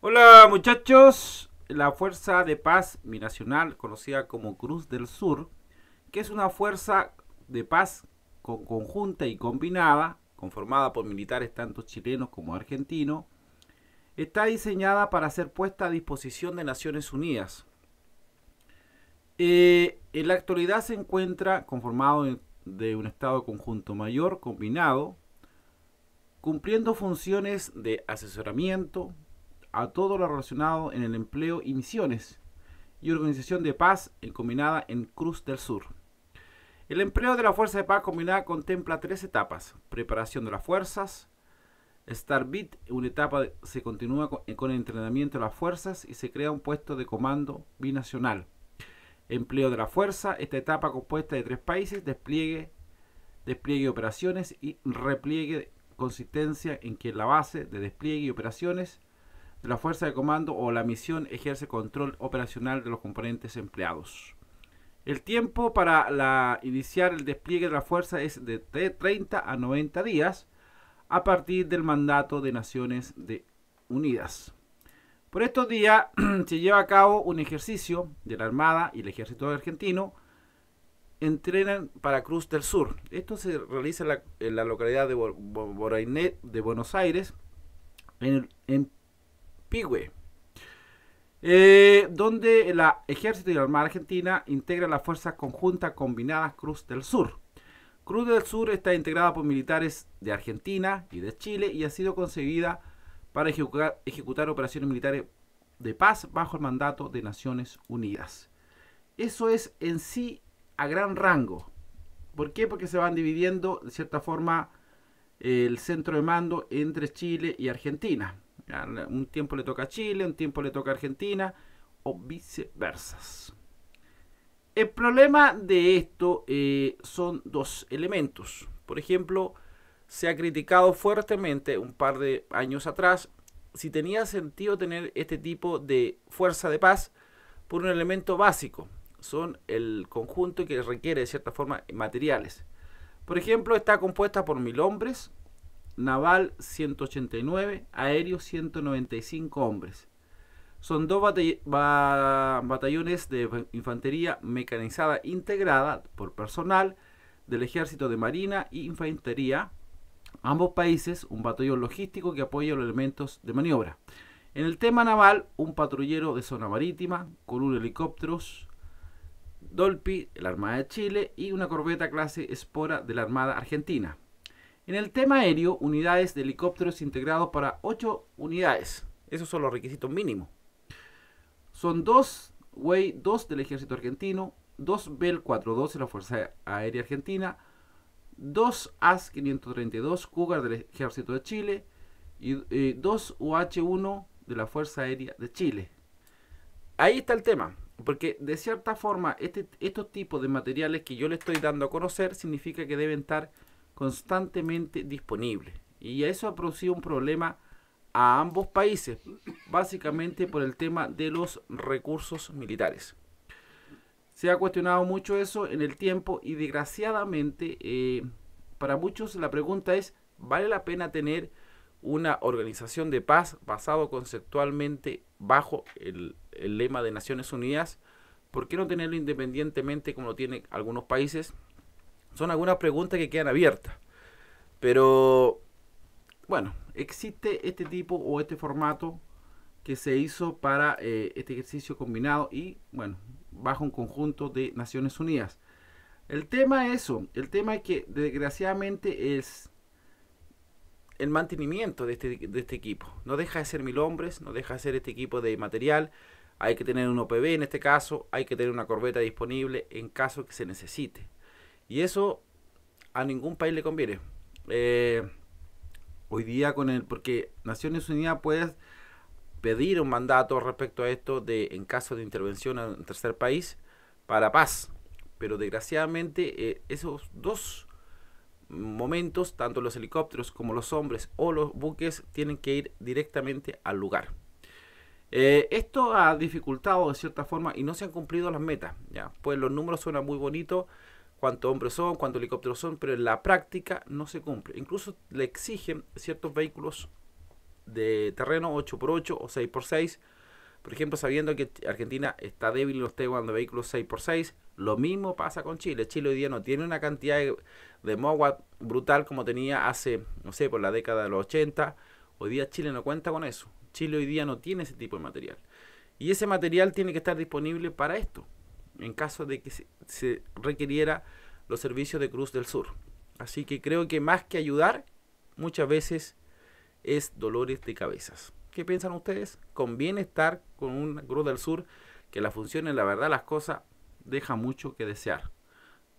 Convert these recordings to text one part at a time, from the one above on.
Hola muchachos, la Fuerza de Paz Binacional, conocida como Cruz del Sur, que es una fuerza de paz con, conjunta y combinada, conformada por militares tanto chilenos como argentinos, está diseñada para ser puesta a disposición de Naciones Unidas. Eh, en la actualidad se encuentra conformado de un Estado conjunto mayor combinado, cumpliendo funciones de asesoramiento, a todo lo relacionado en el empleo y misiones, y organización de paz eh, combinada en Cruz del Sur. El empleo de la Fuerza de Paz combinada contempla tres etapas. Preparación de las fuerzas. Starbit, una etapa se continúa eh, con, el entrenamiento de las fuerzas y se crea un puesto de comando binacional. Empleo de la fuerza, esta etapa compuesta de tres países, despliegue, despliegue operaciones y repliegue, consistencia en que la base de despliegue y operaciones la fuerza de comando o la misión ejerce control operacional de los componentes empleados. El tiempo para iniciar el despliegue de la fuerza es de 30 a 90 días a partir del mandato de Naciones Unidas. Por estos días se lleva a cabo un ejercicio de la Armada y el Ejército Argentino entrenan para Cruz del Sur. Esto se realiza en la, localidad de, Borainet, de Buenos Aires en Pigüe. Eh, donde el Ejército y la Armada Argentina integra las Fuerzas Conjuntas Combinadas Cruz del Sur. Cruz del Sur está integrada por militares de Argentina y de Chile y ha sido concebida para ejecutar operaciones militares de paz bajo el mandato de Naciones Unidas. Eso es en sí a gran rango. ¿Por qué? Porque se van dividiendo de cierta forma el centro de mando entre Chile y Argentina. Un tiempo le toca a Chile, un tiempo le toca a Argentina, o viceversas. El problema de esto eh, son dos elementos. Por ejemplo, se ha criticado fuertemente un par de años atrás si tenía sentido tener este tipo de fuerza de paz por un elemento básico. Son el conjunto que requiere de cierta forma materiales. Por ejemplo, está compuesta por mil hombres, naval 189, aéreo 195 hombres. Son dos batallones de infantería mecanizada integrada por personal del Ejército de Marina e Infantería, ambos países, un batallón logístico que apoya los elementos de maniobra. En el tema naval, un patrullero de zona marítima con un helicópteros Dolpi, la Armada de Chile, y una corbeta clase Espora de la Armada Argentina. En el tema aéreo, unidades de helicópteros integrados para 8 unidades. Esos son los requisitos mínimos. Son dos Way 2 del ejército argentino, 2 Bell 42 de la Fuerza Aérea Argentina, 2 AS 532 Cougar del ejército de Chile y 2 eh, UH-1 de la Fuerza Aérea de Chile. Ahí está el tema. Porque de cierta forma, este, estos tipos de materiales que yo le estoy dando a conocer significa que deben estar constantemente disponible. Y eso ha producido un problema a ambos países, básicamente por el tema de los recursos militares. Se ha cuestionado mucho eso en el tiempo y desgraciadamente eh, para muchos la pregunta es, ¿vale la pena tener una organización de paz basado conceptualmente bajo el, el lema de Naciones Unidas? ¿Por qué no tenerlo independientemente como lo tienen algunos países? son algunas preguntas que quedan abiertas. Pero, bueno, existe este tipo o este formato que se hizo para eh, este ejercicio combinado y, bueno, bajo un conjunto de Naciones Unidas. El tema es eso, el tema es que desgraciadamente es el mantenimiento de este, de este equipo. No deja de ser mil hombres, no deja de ser este equipo de material. Hay que tener un OPB en este caso, hay que tener una corbeta disponible en caso que se necesite. Y eso a ningún país le conviene. Eh, hoy día con el... Porque Naciones Unidas puede pedir un mandato respecto a esto de en caso de intervención en tercer país para paz. Pero desgraciadamente eh, esos dos momentos, tanto los helicópteros como los hombres o los buques tienen que ir directamente al lugar. Eh, esto ha dificultado de cierta forma y no se han cumplido las metas. ¿ya? Pues los números suenan muy bonitos, cuántos hombres son, cuántos helicópteros son, pero en la práctica no se cumple. Incluso le exigen ciertos vehículos de terreno 8x8 o 6x6. Por ejemplo, sabiendo que Argentina está débil en los está de vehículos 6x6, lo mismo pasa con Chile. Chile hoy día no tiene una cantidad de, de brutal como tenía hace, no sé, por la década de los 80. Hoy día Chile no cuenta con eso. Chile hoy día no tiene ese tipo de material. Y ese material tiene que estar disponible para esto en caso de que se, requiriera los servicios de Cruz del Sur. Así que creo que más que ayudar, muchas veces es dolores de cabezas. ¿Qué piensan ustedes? ¿Conviene estar con una Cruz del Sur que la funcione, la verdad, las cosas deja mucho que desear?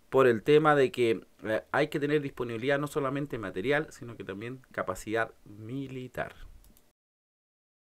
Por el tema de que eh, hay que tener disponibilidad no solamente material, sino que también capacidad militar.